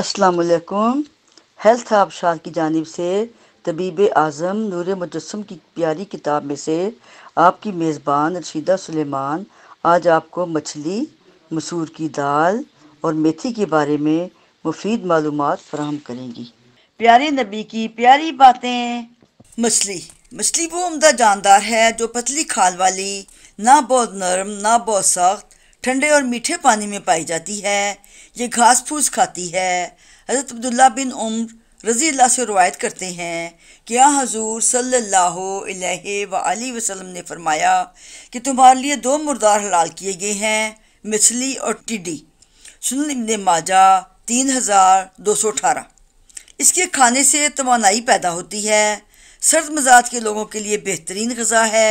असलकुम हेल्थ आबशार की जानब से तबीब आज़म नूर मुजस्म की प्यारी किताब में से आपकी मेज़बान रशीदा सुलेमान आज आपको मछली मसूर की दाल और मेथी के बारे में मुफीद मालूम फ्राहम करेंगी प्यारे नबी की प्यारी बातें मछली मछली वो उमदा जानदार है जो पतली खाल वाली ना बहुत नरम ना बहुत सख्त ठंडे और मीठे पानी में पाई जाती है ये घास फूस खाती है हज़रत अब्दुल्ला बिन उम्र रज़ी अल्लाह से रवायत करते हैं कि आ हजूर सल्लल्लाहु अलैहि व वसल्लम ने फरमाया कि तुम्हारे लिए दो मुर्दार हलाल किए गए हैं मछली और टिड्डी सुन इबन माजा तीन हज़ार दो सौ अठारह इसके खाने से तोानाई पैदा होती है सर्द मजाज के लोगों के लिए बेहतरीन गज़ा है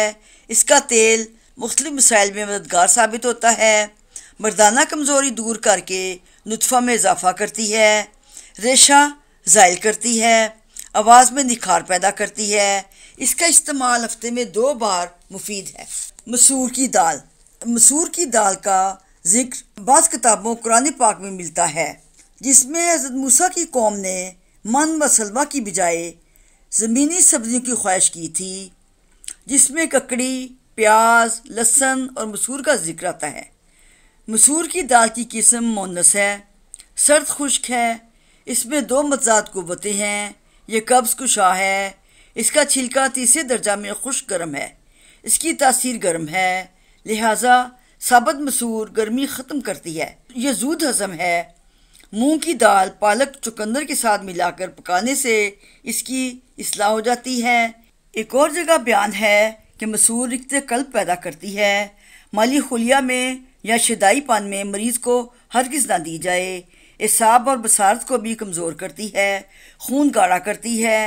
इसका तेल मुख्तु मसाइल में मददगार साबित होता है मर्दाना कमज़ोरी दूर करके नुतफ़ा में इजाफ़ा करती है रेशा ज़ायल करती है आवाज़ में निखार पैदा करती है इसका इस्तेमाल हफ्ते में दो बार मुफीद है मसूर की दाल मसूर की दाल का जिक्र बाज़ किताबों कुरान पाक में मिलता है जिसमें हजरत मूसा की कौम ने मन व की बजाय ज़मीनी सब्जियों की ख्वाहिश की थी जिसमें ककड़ी प्याज लहसन और मसूर का जिक्र आता है मसूर की दाल की किस्म मोनस है सर्द खुश्क है इसमें दो मजाद कुतें हैं यह कब्ज़ कुशा है इसका छिलका तीसरे दर्जा में खुश गर्म है इसकी तासीर गर्म है लिहाजा साबत मसूर गर्मी ख़त्म करती है यह जूद हज़म है मूंग की दाल पालक चुकंदर के साथ मिलाकर पकाने से इसकी असलाह हो जाती है एक और जगह बयान है कि मसूर रिक्त कल्प पैदा करती है माली खुलिया में या शदाई पान में मरीज़ को हर किस ना दी जाए इसाब और बसारत को भी कमज़ोर करती है खून गाढ़ा करती है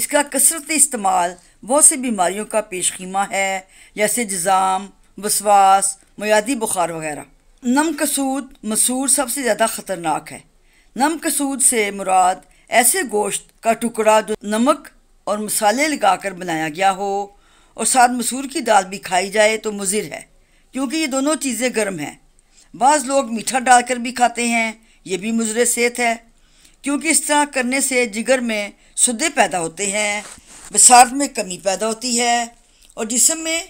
इसका कसरत इस्तेमाल बहुत सी बीमारियों का पेश खीमा है जैसे जज़ाम बसवास मयादी बुखार वगैरह नम कसूद मसूर सबसे ज़्यादा ख़तरनाक है नम कसूद से मुराद ऐसे गोश्त का टुकड़ा जो नमक और मसाले लगाकर बनाया गया हो और साथ मसूर की दाल भी खाई जाए तो मुजिर है क्योंकि ये दोनों चीज़ें गर्म हैं बाज़ लोग मीठा डालकर भी खाते हैं ये भी मुजर सेहत है क्योंकि इस तरह करने से जिगर में सुदे पैदा होते हैं बसात में कमी पैदा होती है और जिसम में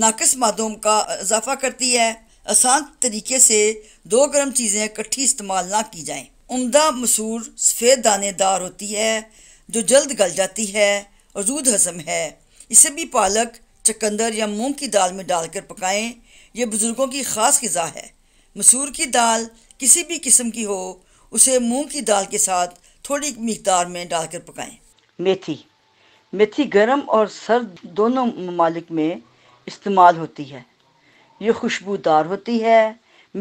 नाकस मादों का इजाफा करती है आसान तरीके से दो गर्म चीज़ें इकट्ठी इस्तेमाल ना की जाएं। उम्दा मसूर सफ़ेद दानेदार होती है जो जल्द गल जाती है और जूद हजम है इसे भी पालक चकंदर या मूंग की दाल में डालकर पकाएं यह बुज़ुर्गों की ख़ास गज़ा है मसूर की दाल किसी भी किस्म की हो उसे मूंग की दाल के साथ थोड़ी मकदार में डालकर पकाएं। मेथी मेथी गर्म और सर्द दोनों ममालिक में इस्तेमाल होती है ये खुशबूदार होती है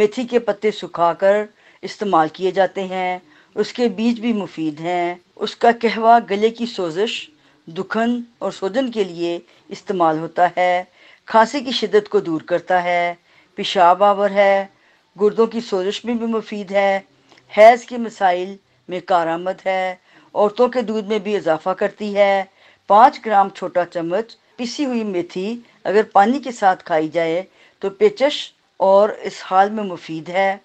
मेथी के पत्ते सुखाकर इस्तेमाल किए जाते हैं उसके बीज भी मुफीद हैं उसका कहवा गले की सोजिश दुखन और सोजन के लिए इस्तेमाल होता है खांसी की शिद्दत को दूर करता है पेशाब आवर है गुर्दों की सोजिश में भी मुफीद है हैज़ के मसाइल में कारामद है औरतों के दूध में भी इजाफा करती है पाँच ग्राम छोटा चम्मच पिसी हुई मेथी अगर पानी के साथ खाई जाए तो पेचश और इस हाल में मुफीद है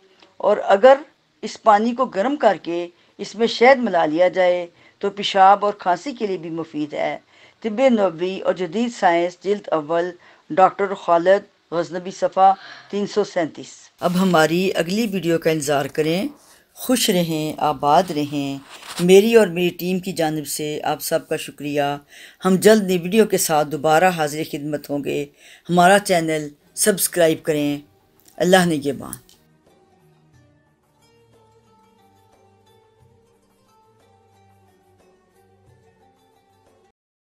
और अगर इस पानी को गर्म करके इसमें शहद मिला लिया जाए तो पेशाब और खांसी के लिए भी मुफीद है तिब नबी और जदीद साइंस जल्द अव्वल डॉक्टर खालद गजनबी सफ़ा तीन सौ सैंतीस अब हमारी अगली वीडियो का इंतज़ार करें खुश रहें आबाद रहें मेरी और मेरी टीम की जानब से आप सबका शुक्रिया हम जल्द नई वीडियो के साथ दोबारा हाजिर खिदमत होंगे हमारा चैनल सब्सक्राइब करें अल्लाह ने के बाद